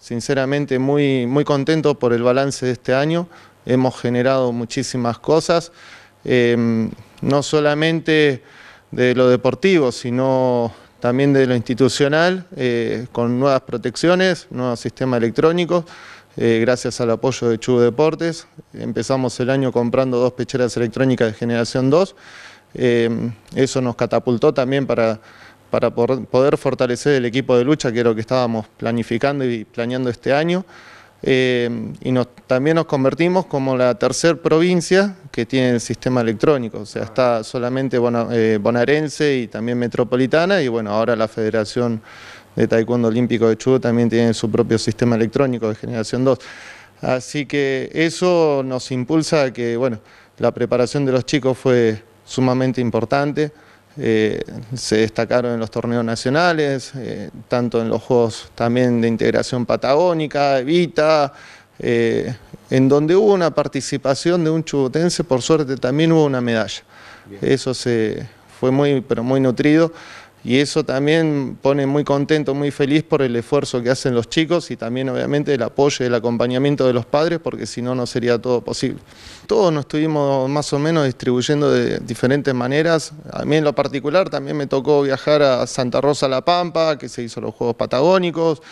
sinceramente muy, muy contento por el balance de este año. Hemos generado muchísimas cosas, em, no solamente de lo deportivo, sino también de lo institucional, eh, con nuevas protecciones, nuevos sistemas electrónicos, eh, gracias al apoyo de Chu Deportes. Empezamos el año comprando dos pecheras electrónicas de generación 2. Em, eso nos catapultó también para para poder fortalecer el equipo de lucha, que era lo que estábamos planificando y planeando este año. Eh, y también nos convertimos como la tercer provincia que tiene el sistema electrónico, o sea, está solamente bona, eh, bonaerense y también metropolitana, y bueno, ahora la Federación de Taekwondo Olímpico de Chubut... también tiene su propio sistema electrónico de generación 2. Así que eso nos impulsa a que, bueno, la preparación de los chicos fue sumamente importante, eh, se destacaron en los torneos nacionales, eh, tanto en los Juegos también de Integración Patagónica, Evita, eh, en donde hubo una participación de un chubutense, por suerte también hubo una medalla. Eso se, fue muy, pero muy nutrido y eso también pone muy contento, muy feliz por el esfuerzo que hacen los chicos y también obviamente el apoyo y el acompañamiento de los padres porque si no, no sería todo posible. Todos nos estuvimos más o menos distribuyendo de diferentes maneras. A mí en lo particular también me tocó viajar a Santa Rosa La Pampa, que se hizo los Juegos Patagónicos,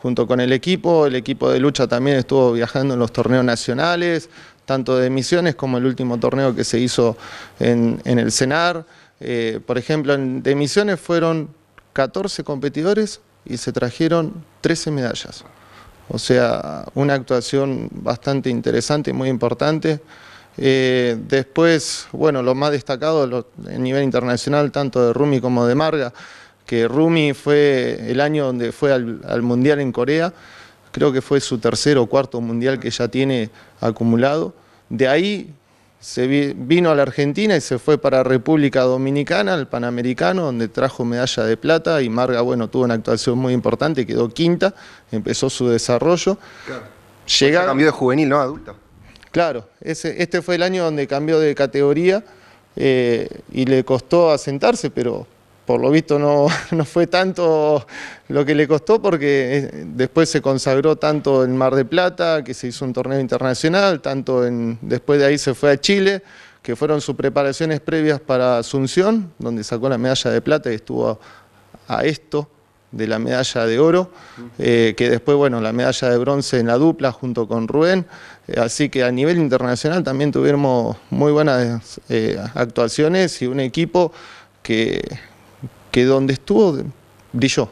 junto con el equipo. El equipo de lucha también estuvo viajando en los torneos nacionales, tanto de misiones como el último torneo que se hizo en, en el CENAR. Eh, por ejemplo, en, de Misiones fueron 14 competidores y se trajeron 13 medallas. O sea, una actuación bastante interesante y muy importante. Eh, después, bueno, lo más destacado a nivel internacional, tanto de Rumi como de Marga, que Rumi fue el año donde fue al, al Mundial en Corea, creo que fue su tercer o cuarto Mundial que ya tiene acumulado. De ahí se vino a la Argentina y se fue para República Dominicana, al Panamericano, donde trajo medalla de plata y Marga, bueno, tuvo una actuación muy importante, quedó quinta, empezó su desarrollo. Llega, cambió de juvenil, ¿no? Adulto. Claro, ese, este fue el año donde cambió de categoría eh, y le costó asentarse, pero por lo visto no, no, fue tanto lo que le costó porque eh, después se consagró tanto en Mar de Plata, que se hizo un torneo internacional, tanto en, después de ahí se fue a Chile, que fueron sus preparaciones previas para Asunción, donde sacó la medalla de plata y estuvo a, esto de la medalla de oro, eh, que después, bueno, la medalla de bronce en la dupla junto con Rubén. Eh, así que a nivel internacional también tuvimos muy buenas actuaciones y un equipo que que donde estuvo brilló.